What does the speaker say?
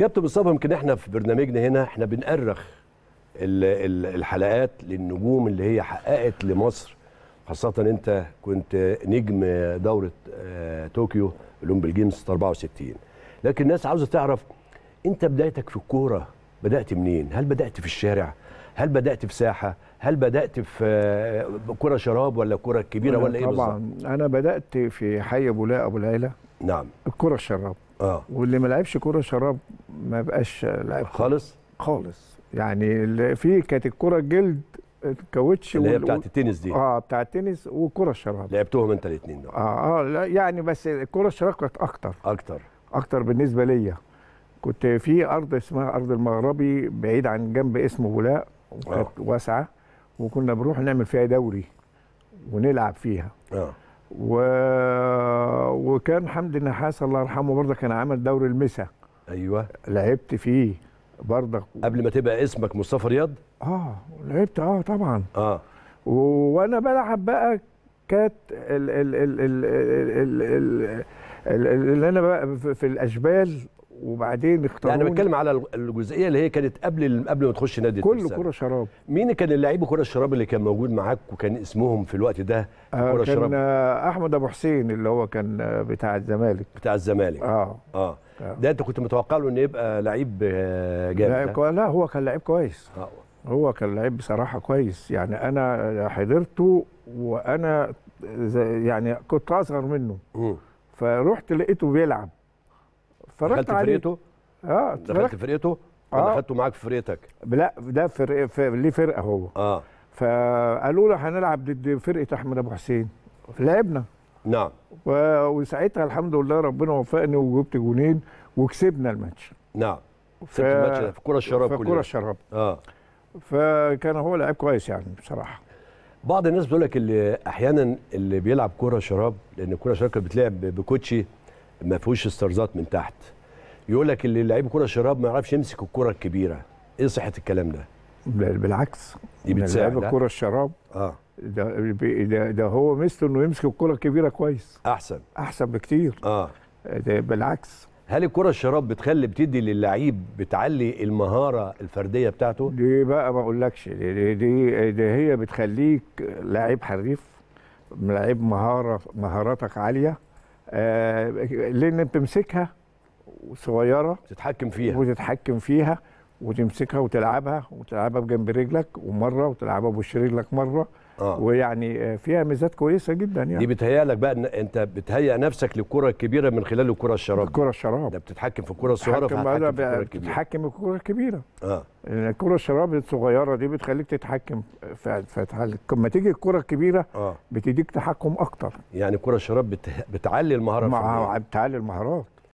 كابتن مصطفى يمكن احنا في برنامجنا هنا احنا بنأرخ الحلقات للنجوم اللي هي حققت لمصر خاصة انت كنت نجم دورة آه، طوكيو الاولمبيك جيمز 64 لكن الناس عاوزة تعرف انت بدايتك في الكورة بدأت منين؟ هل بدأت في الشارع؟ هل بدأت في ساحة؟ هل بدأت في آه، كرة شراب ولا كرة كبيرة ولا ايه بالظبط؟ طبعا انا بدأت في حي ابو لا ابو العيلة نعم الكرة الشراب اه واللي ما لعبش كرة شراب ما بقاش لاعب خالص خالص يعني في كانت الكره الجلد الكوتش اللي هي وال... بتاعت التنس دي اه بتاعت التنس والكره الشراب لعبتهم انت الاثنين دول اه اه لا يعني بس الكره الشراب كانت اكتر اكتر اكتر بالنسبه ليا كنت في ارض اسمها ارض المغربي بعيد عن جنب اسمه ولاء وكانت آه. واسعه وكنا بنروح نعمل فيها دوري ونلعب فيها اه و... وكان حمدي النحاس الله يرحمه برضه كان عامل دوري المسا ايوه لعبت فيه برضك قبل ما تبقى اسمك مصطفى رياض اه لعبت اه طبعا اه وانا بلعب بقى كانت ال ال ال ال ال ال اللي انا بقى في الاشبال وبعدين اختاروا يعني بتكلم على الجزئيه اللي هي كانت قبل قبل ما تخش نادي كله كره شراب مين كان اللعيب كره الشراب اللي كان موجود معاك وكان اسمهم في الوقت ده كرة آه، كره كان شراب احمد ابو حسين اللي هو كان آه، بتاع الزمالك بتاع الزمالك آه. اه اه ده انت كنت متوقع له انه يبقى لعيب جامد لا, لا هو كان لعيب كويس آه. هو كان لعيب بصراحه كويس يعني انا حضرته وانا يعني كنت اصغر منه م. فرحت لقيته بيلعب اتفرجت عليه فرقته اه دخلت فرقته اه خدته معاك في فرقتك لا ده فرق في ليه فرقه هو اه فقالوا له هنلعب ضد فرقه احمد ابو حسين لعبنا نعم و... وساعتها الحمد لله ربنا وفقني وجبت جونين وكسبنا الماتش نعم ف... الماتش ده في كره الشراب في كره الشراب اه فكان هو لعيب كويس يعني بصراحه بعض الناس بتقول لك اللي احيانا اللي بيلعب كره شراب لان كرة شراب كانت بتلعب بكوتشي ما فيهوش استرزات من تحت يقول لك اللي لعيب كره شراب ما يعرفش يمسك الكره الكبيره ايه صحه الكلام ده بالعكس دي بتساعد لعيب الكره الشراب اه ده ده, ده هو ميزته انه يمسك الكره الكبيره كويس احسن احسن بكتير اه ده بالعكس هل الكرة الشراب بتخلي بتدي للعيب بتعلي المهارة الفردية بتاعته؟ دي بقى ما اقولكش دي, دي, دي هي بتخليك لعيب حريف لعيب مهارة مهاراتك عالية آه، لان بتمسكها صغيره تتحكم فيها وتتحكم فيها وتمسكها وتلعبها وتلعبها بجنب رجلك ومره وتلعبها بوش رجلك مره آه. ويعني فيها ميزات كويسه جدا يعني دي بتهيألك بقى ان انت بتهيأ نفسك للكره الكبيره من خلال الكره الشراب الكره الشراب ده بتتحكم في الكره الصغيره في الكره الكبيره بتتحكم في الكره الكبيره اه الكره الشراب الصغيره دي بتخليك تتحكم فتحلك لما تيجي الكره الكبيره آه. بتديك تحكم اكتر يعني الكره الشراب بتعلي المهاره مع... بتعلي المهارات